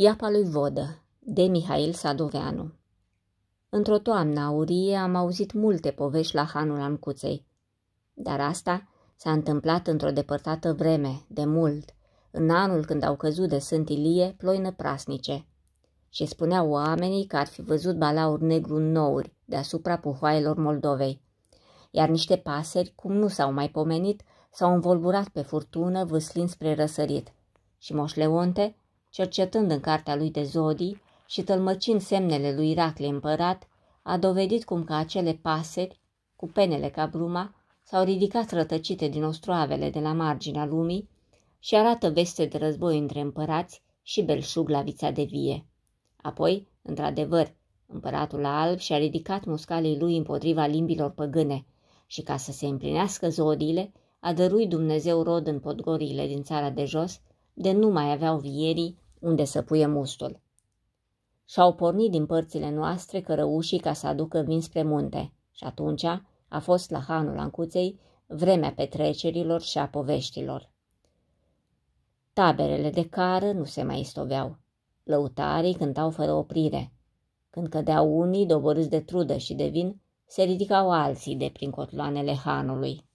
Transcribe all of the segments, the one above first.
Iapa lui Vodă, de Mihail Sadoveanu Într-o toamnă aurie am auzit multe povești la hanul Ancuței, dar asta s-a întâmplat într-o depărtată vreme, de mult, în anul când au căzut de Sânt Ilie ploi năprasnice. Și spuneau oamenii că ar fi văzut balaur negru în nouri deasupra puhoaielor Moldovei, iar niște paseri, cum nu s-au mai pomenit, s-au învolburat pe furtună vâslind spre răsărit. Și Moșleonte, cercetând în cartea lui de zodii și tălmăcind semnele lui Iracle împărat, a dovedit cum că acele paseri, cu penele ca bruma, s-au ridicat rătăcite din ostroavele de la marginea lumii și arată veste de război între împărați și belșug la vița de vie. Apoi, într-adevăr, împăratul alb și-a ridicat muscalii lui împotriva limbilor păgâne și, ca să se împlinească zodiile, a dărui Dumnezeu rod în podgorile din țara de jos, de nu mai aveau vierii unde să puie mustul. Și-au pornit din părțile noastre cărăușii ca să aducă vin spre munte și atunci a fost la hanul Ancuței vremea petrecerilor și a poveștilor. Taberele de cară nu se mai istoveau. Lăutarii cântau fără oprire. Când cădeau unii doborâți de trudă și de vin, se ridicau alții de prin cotloanele hanului.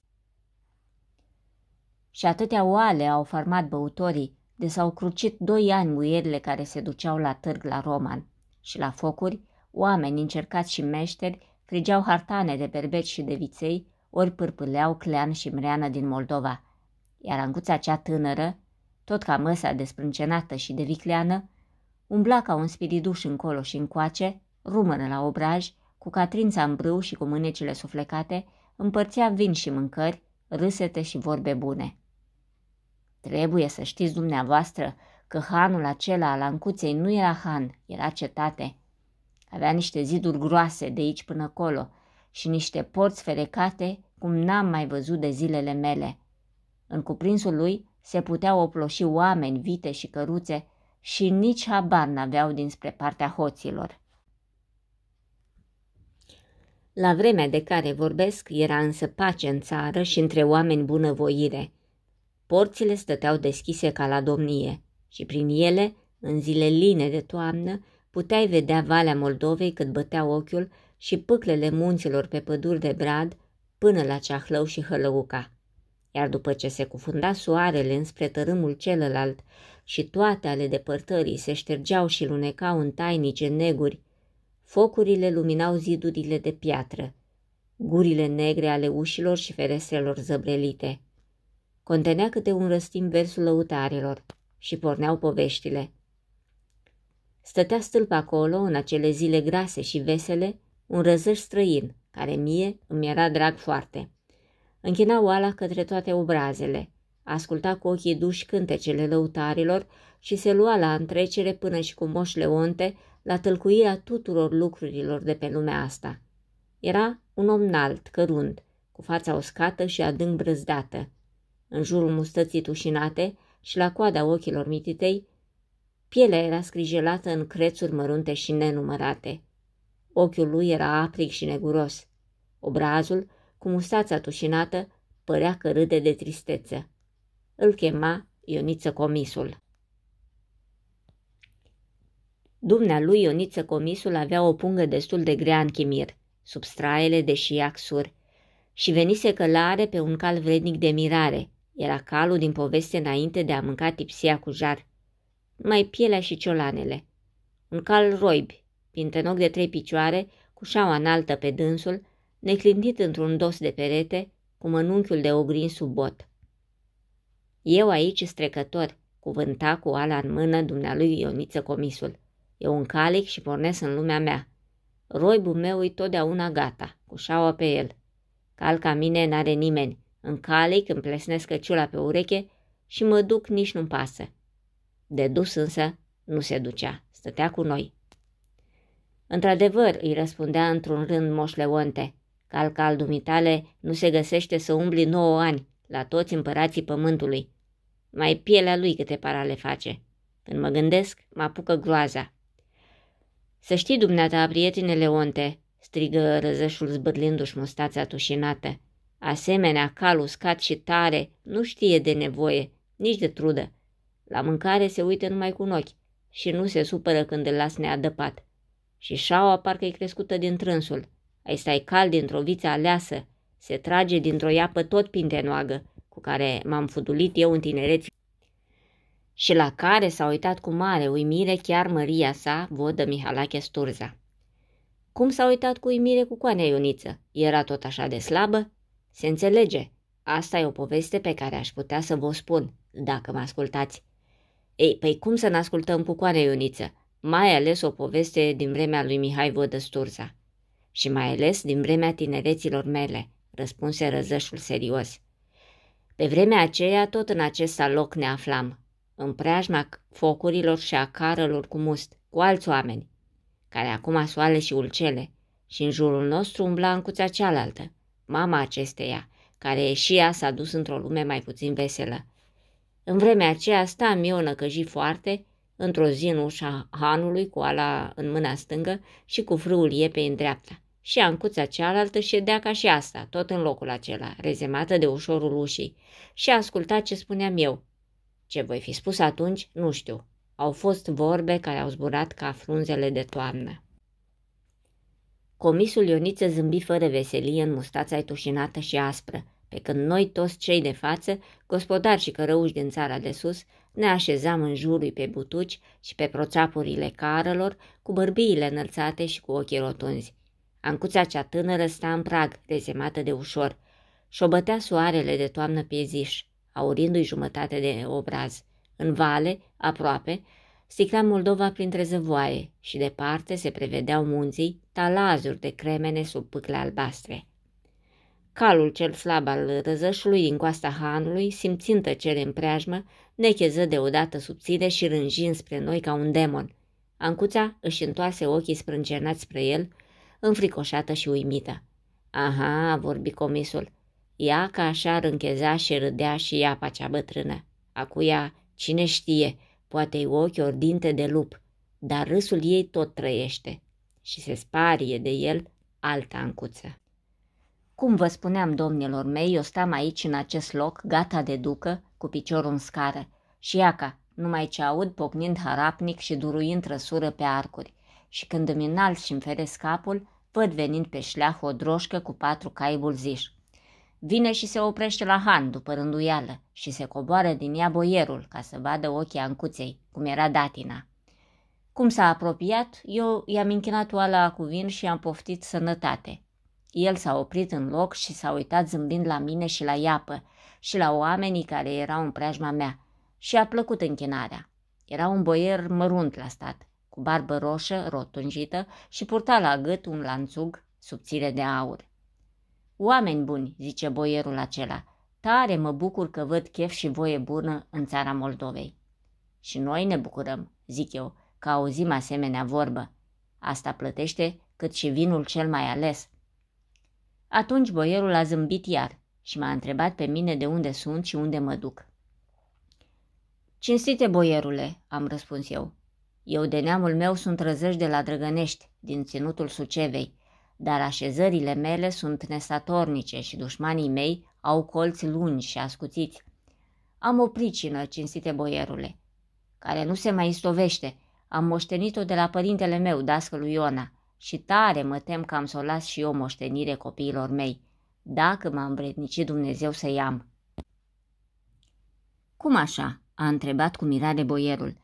Și atâtea oale au farmat băutorii, de s-au crucit doi ani muierile care se duceau la târg la Roman și la focuri, oameni încercați și meșteri frigeau hartane de berbeci și de viței, ori pârpâleau clean și mreană din Moldova. Iar anguța cea tânără, tot ca măsa desprâncenată și de vicleană, umbla ca un spiriduș încolo și încoace, rumână la obraj, cu catrința în brâu și cu mânecile suflecate, împărțea vin și mâncări, râsete și vorbe bune. Trebuie să știți dumneavoastră că hanul acela al Ancuței nu era han, era cetate. Avea niște ziduri groase de aici până acolo și niște porți ferecate cum n-am mai văzut de zilele mele. În cuprinsul lui se puteau oploși oameni, vite și căruțe și nici habar n-aveau dinspre partea hoților. La vremea de care vorbesc era însă pace în țară și între oameni bunăvoire – Porțile stăteau deschise ca la domnie și prin ele, în zile line de toamnă, puteai vedea Valea Moldovei cât bătea ochiul și pâclele munților pe păduri de brad până la Ceahlău și Hălăuca. Iar după ce se cufunda soarele înspre tărâmul celălalt și toate ale depărtării se ștergeau și lunecau în tainice neguri, focurile luminau zidurile de piatră, gurile negre ale ușilor și ferestrelor zăbrelite contenea câte un răstim versul lăutarilor și porneau poveștile. Stătea stâlp acolo, în acele zile grase și vesele, un răzăș străin, care mie îmi era drag foarte. Închina oala către toate obrazele, asculta cu ochii duși cântecele lăutarilor și se lua la întrecere până și cu Moș Leonte la tâlcuirea tuturor lucrurilor de pe lumea asta. Era un om înalt, cărund, cu fața uscată și adânc brăzdată, în jurul mustății tușinate și la coada ochilor mititei, pielea era scrijelată în crețuri mărunte și nenumărate. Ochiul lui era aprig și neguros. Obrazul, cu mustața tușinată, părea că râde de tristețe. Îl chema Ioniță Comisul. Dumnealui Ioniță Comisul avea o pungă destul de grea în chimir, sub straele de șiaxuri, și venise călare pe un cal vrednic de mirare, era calul din poveste înainte de a mânca tipsia cu jar. Numai pielea și ciolanele. Un cal roib, roibi, pintenoc de trei picioare, cu șaua înaltă pe dânsul, neclintit într-un dos de perete, cu mănunchiul de ogrin sub bot. Eu aici strecător, cuvânta cu ala în mână dumnealui Ioniță Comisul. Eu un calic și pornesc în lumea mea. Roibul meu e totdeauna gata, cu șaua pe el. Cal ca mine n-are nimeni, în cale când plesnesc căciula pe ureche și mă duc nici nu-mi pasă. De dus însă nu se ducea, stătea cu noi. Într-adevăr, îi răspundea într-un rând moșleonte, Leonte, că al dumitale nu se găsește să umbli nouă ani la toți împărații pământului. Mai pielea lui câte parale face. Când mă gândesc, mă apucă groaza. Să știi, dumneata, prietine Leonte, strigă răzășul zbârlindu-și mustața tușinată, Asemenea, cal uscat și tare nu știe de nevoie, nici de trudă. La mâncare se uită numai cu ochi și nu se supără când îl las neadăpat. Și șaua parcă e crescută din trânsul. Ai stai cal dintr-o viță aleasă, se trage dintr-o iapă tot pintenoagă, cu care m-am fudulit eu în tinereți și la care s-a uitat cu mare uimire chiar măria sa, vodă Mihalache Sturza. Cum s-a uitat cu uimire cu coanea Ioniță? Era tot așa de slabă se înțelege. Asta e o poveste pe care aș putea să vă spun, dacă mă ascultați. Ei, păi cum să ne ascultăm cu coane, Ioniță? Mai ales o poveste din vremea lui Mihai Vodăsturza. Și mai ales din vremea tinereților mele, răspunse răzășul serios. Pe vremea aceea, tot în acest loc ne aflam, în preajma focurilor și a carelor cu must, cu alți oameni, care acum soale și ulcele, și în jurul nostru umbla în cuța cealaltă, mama acesteia, care și ea s-a dus într-o lume mai puțin veselă. În vremea aceea sta Mio năcăji foarte, într-o zi în ușa hanului cu ala în mâna stângă și cu frâul iepei în dreapta. Și ancuța cealaltă ședea ca și asta, tot în locul acela, rezemată de ușorul ușii, și asculta ce spuneam eu. Ce voi fi spus atunci, nu știu. Au fost vorbe care au zburat ca frunzele de toamnă. Comisul Ioniță zâmbi fără veselie în mustața etușinată și aspră, pe când noi toți cei de față, gospodari și cărăuși din țara de sus, ne așezam în jurul pe butuci și pe proțapurile carelor, cu bărbiile înălțate și cu ochii rotunzi. Ancuța cea tânără sta în prag, rezemată de ușor, și soarele de toamnă pe aurindu-i jumătate de obraz. În vale, aproape, sticla Moldova printre zăvoaie și departe se prevedeau munții, talazuri de cremene sub pâcle albastre. Calul cel slab al răzășului din coasta Hanului, simțind tăcere în preajmă, necheză deodată subțire și rânjind spre noi ca un demon. Ancuța își întoarse ochii sprâncenați spre el, înfricoșată și uimită. Aha, vorbi comisul, ea ca așa rânchezea și râdea și apa pacea bătrână. Acuia, cine știe, poate-i ochi ori dinte de lup, dar râsul ei tot trăiește și se sparie de el alta ancuță. Cum vă spuneam, domnilor mei, eu stam aici în acest loc, gata de ducă, cu piciorul în scară, și iaca, numai ce aud pocnind harapnic și duruind răsură pe arcuri. Și când îmi înalt și-mi feresc capul, văd venind pe șleah o droșcă cu patru cai bulziși. Vine și se oprește la Han după rânduială și se coboară din ea boierul ca să vadă ochii ancuței, cum era datina. Cum s-a apropiat, eu i-am închinat oala cu vin și am poftit sănătate. El s-a oprit în loc și s-a uitat zâmbind la mine și la iapă și la oamenii care erau în preajma mea și a plăcut închinarea. Era un boier mărunt la stat, cu barbă roșă, rotunjită și purta la gât un lanțug subțire de aur. Oameni buni, zice boierul acela, tare mă bucur că văd chef și voie bună în țara Moldovei. Și noi ne bucurăm, zic eu, că auzim asemenea vorbă. Asta plătește cât și vinul cel mai ales. Atunci boierul a zâmbit iar și m-a întrebat pe mine de unde sunt și unde mă duc. Cinstite, boierule, am răspuns eu. Eu de neamul meu sunt răzăși de la Drăgănești, din ținutul Sucevei, dar așezările mele sunt nesatornice și dușmanii mei au colți lungi și ascuțiți. Am o pricină, cinstite boierule, care nu se mai istovește. Am moștenit-o de la părintele meu, dascălui Iona, și tare mă tem că am să o las și eu moștenire copiilor mei, dacă m am învrednicit Dumnezeu să i-am. Cum așa?" a întrebat cu mirare boierul.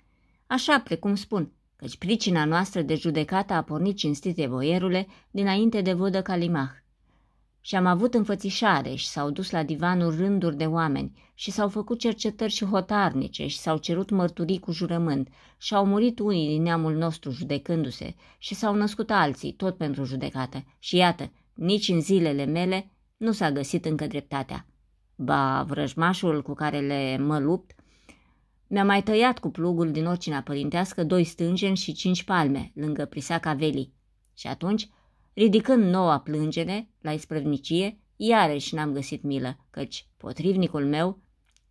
Așa, precum spun, căci deci pricina noastră de judecată a pornit cinstite voierule dinainte de vodă calimah. Și am avut înfățișare și s-au dus la divanul rânduri de oameni și s-au făcut cercetări și hotarnice și s-au cerut mărturii cu jurământ și au murit unii din neamul nostru judecându-se și s-au născut alții tot pentru judecată și iată, nici în zilele mele nu s-a găsit încă dreptatea. Ba, vrăjmașul cu care le mă lupt mi-a mai tăiat cu plugul din orcina părintească doi stângeni și cinci palme, lângă prisaca velii. Și atunci, ridicând noua plângere la isprăvnicie, iarăși n-am găsit milă, căci potrivnicul meu,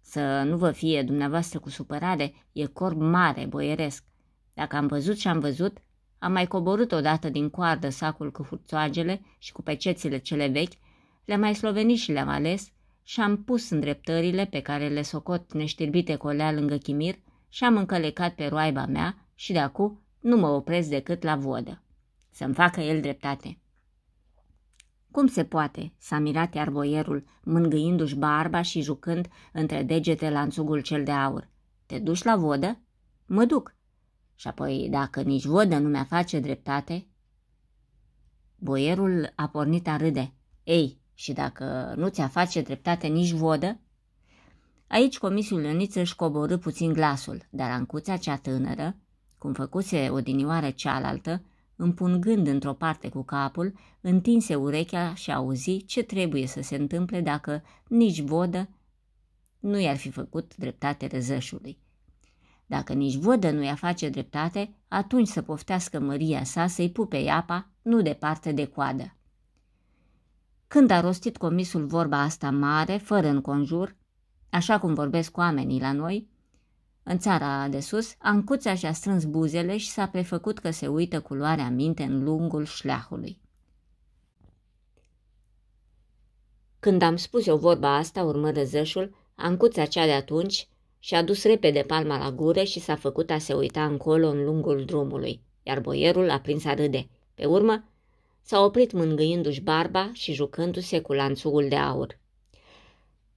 să nu vă fie dumneavoastră cu supărare, e corb mare, boieresc. Dacă am văzut și am văzut, am mai coborât odată din coardă sacul cu hurțoagele și cu pecețile cele vechi, le-am mai slovenit și le-am ales, și-am pus îndreptările pe care le socot neștirbite colea lângă chimir și-am încălecat pe roaiba mea și de acum nu mă opresc decât la vodă. Să-mi facă el dreptate. Cum se poate, s-a mirat iar boierul, mângâindu-și barba și jucând între degete lanțugul cel de aur. Te duci la vodă? Mă duc. Și apoi, dacă nici vodă nu mi-a face dreptate... Boierul a pornit a râde. Ei, și dacă nu ți-a face dreptate nici vodă? Aici comisul Ionit își coborâ puțin glasul, dar ancuța cea tânără, cum făcuse odinioară cealaltă, împungând într-o parte cu capul, întinse urechea și auzi ce trebuie să se întâmple dacă nici vodă nu i-ar fi făcut dreptate răzășului. Dacă nici vodă nu i-a face dreptate, atunci să poftească măria sa să-i pupe apa, nu departe de coadă. Când a rostit comisul vorba asta mare, fără înconjur, așa cum vorbesc cu oamenii la noi, în țara de sus, Ancuța și-a strâns buzele și s-a prefăcut că se uită cu luarea minte în lungul șleahului. Când am spus eu vorba asta, urmă răzășul, Ancuța cea de atunci și-a dus repede palma la gură și s-a făcut a se uita încolo în lungul drumului, iar boierul a prins a râde. Pe urmă, s-a oprit mângâindu-și barba și jucându-se cu lanțugul de aur.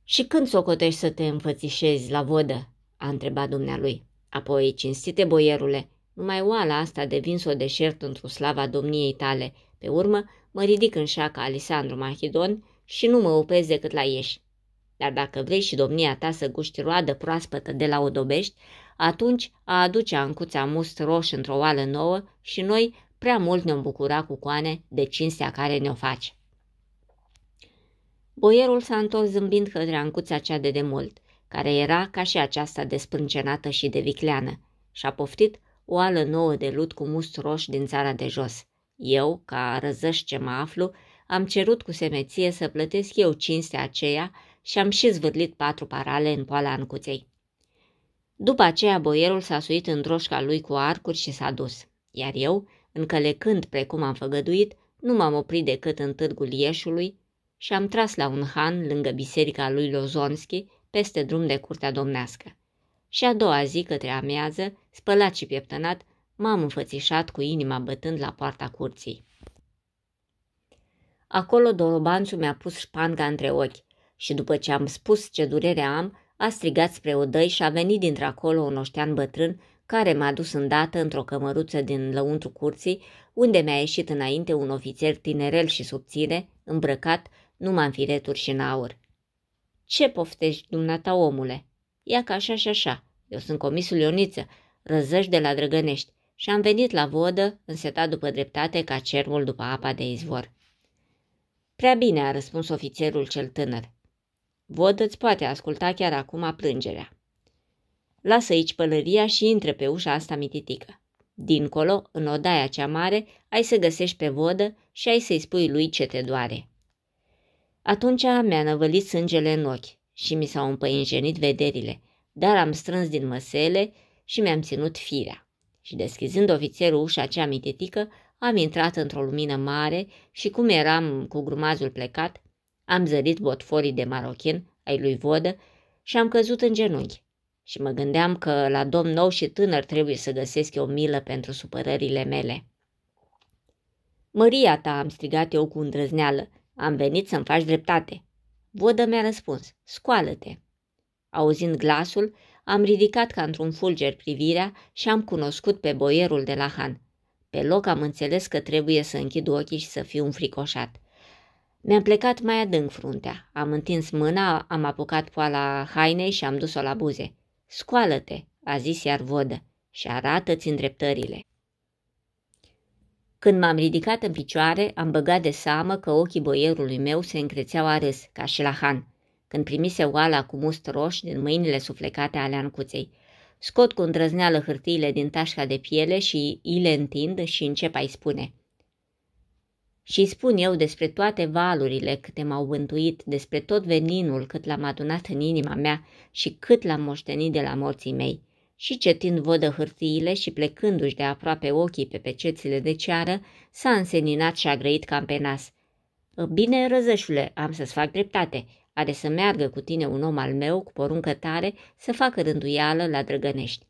Și când s cotești să te înfățișezi la vodă?" a întrebat dumnealui. Apoi, cinstite boierule, numai oala asta de vin o deșert într-o slava domniei tale. Pe urmă, mă ridic în șaca Alisandru Mahidon și nu mă opresc decât la ieși. Dar dacă vrei și domnia ta să guști roadă proaspătă de la Odobești, atunci a aduce ancuța must roș într-o oală nouă și noi prea mult ne o bucura cu coane de cinstea care ne-o face. Boierul s-a întors zâmbind către ancuța cea de demult, care era ca și aceasta despâncenată și de vicleană, și-a poftit o ală nouă de lut cu must roș din țara de jos. Eu, ca răzăș ce mă aflu, am cerut cu semeție să plătesc eu cinstea aceea și am și zvârlit patru parale în poala ancuței. După aceea, boierul s-a suit în droșca lui cu arcuri și s-a dus, iar eu Încălecând precum am făgăduit, nu m-am oprit decât în târgul Ieșului și am tras la un han lângă biserica lui Lozonski, peste drum de curtea domnească. Și a doua zi, către amiază, spălat și pieptănat, m-am înfățișat cu inima bătând la poarta curții. Acolo dorobanțul mi-a pus șpanga între ochi și după ce am spus ce durere am, a strigat spre odăi și a venit dintr acolo un oștean bătrân care m-a dus îndată într-o cămăruță din lăuntru curții, unde mi-a ieșit înainte un ofițer tinerel și subțire, îmbrăcat, numai în fireturi și în aur. Ce poftești, dumneata, omule? Ia ca așa și așa. Eu sunt comisul Ioniță, răzăși de la Drăgănești, și am venit la vodă, însetat după dreptate ca cervul după apa de izvor. Prea bine, a răspuns ofițerul cel tânăr. Vodă îți poate asculta chiar acum plângerea. Lasă aici pălăria și intre pe ușa asta mititică. Dincolo, în odaia cea mare, ai să găsești pe vodă și ai să-i spui lui ce te doare. Atunci mi-a năvălit sângele în ochi și mi s-au împăinjenit vederile, dar am strâns din măsele și mi-am ținut firea. Și deschizând ofițerul ușa cea mititică, am intrat într-o lumină mare și cum eram cu grumazul plecat, am zărit botforii de marochin ai lui Vodă și am căzut în genunchi și mă gândeam că la domn nou și tânăr trebuie să găsesc eu milă pentru supărările mele. Măria ta, am strigat eu cu îndrăzneală, am venit să-mi faci dreptate. Vodă mi-a răspuns, scoală-te. Auzind glasul, am ridicat ca într-un fulger privirea și am cunoscut pe boierul de la Han. Pe loc am înțeles că trebuie să închid ochii și să fiu înfricoșat. Mi-am plecat mai adânc fruntea, am întins mâna, am apucat poala hainei și am dus-o la buze. Scoală-te, a zis iar vodă, și arată-ți îndreptările. Când m-am ridicat în picioare, am băgat de seamă că ochii boierului meu se încrețeau a râs, ca și la Han, când primise oala cu must roș din mâinile suflecate ale ancuței. Scot cu îndrăzneală hârtiile din tașca de piele și îi le întind și încep a-i spune – și spun eu despre toate valurile câte m-au bântuit, despre tot veninul cât l-am adunat în inima mea și cât l-am moștenit de la morții mei. Și cetind vodă hârtiile și plecându-și de aproape ochii pe pecețile de ceară, s-a înseninat și a grăit cam pe nas. Ă, bine, răzășule, am să-ți fac dreptate. Are să meargă cu tine un om al meu cu poruncă tare să facă rânduială la drăgănești.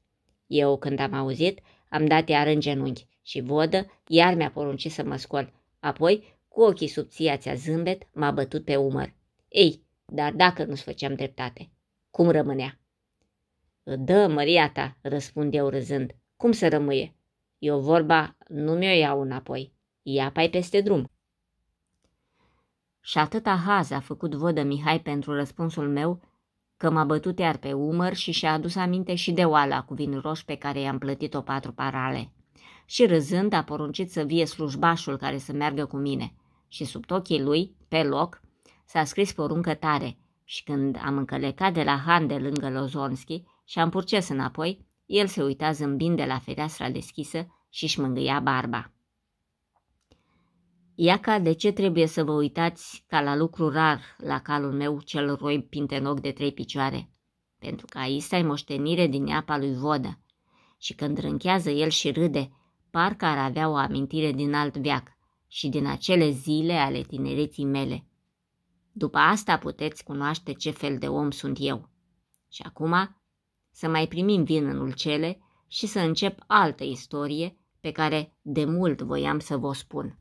Eu, când am auzit, am dat iar în genunchi și vodă iar mi-a poruncit să mă scol Apoi, cu ochii subțiați a zâmbet, m-a bătut pe umăr. Ei, dar dacă nu-ți făceam dreptate, cum rămânea? Dă, măria ta, răspund eu râzând. Cum să rămâie? Eu vorba nu mi-o iau înapoi. Ia pai peste drum. Și atâta haz a făcut vădă Mihai pentru răspunsul meu, că m-a bătut iar pe umăr și și-a adus aminte și de oala cu vin roș pe care i-am plătit-o patru parale. Și râzând a poruncit să vie slujbașul care să meargă cu mine. Și sub ochii lui, pe loc, s-a scris poruncă tare și când am încălecat de la Han de lângă Lozonski și am purces înapoi, el se uita zâmbind de la fereastra deschisă și își mângâia barba. Iaca, de ce trebuie să vă uitați ca la lucru rar la calul meu cel roi pintenoc de trei picioare? Pentru că aici e moștenire din apa lui Vodă și când rânchează el și râde, parcă ar avea o amintire din alt veac și din acele zile ale tinereții mele. După asta puteți cunoaște ce fel de om sunt eu. Și acum să mai primim vin în ulcele și să încep altă istorie pe care de mult voiam să vă spun.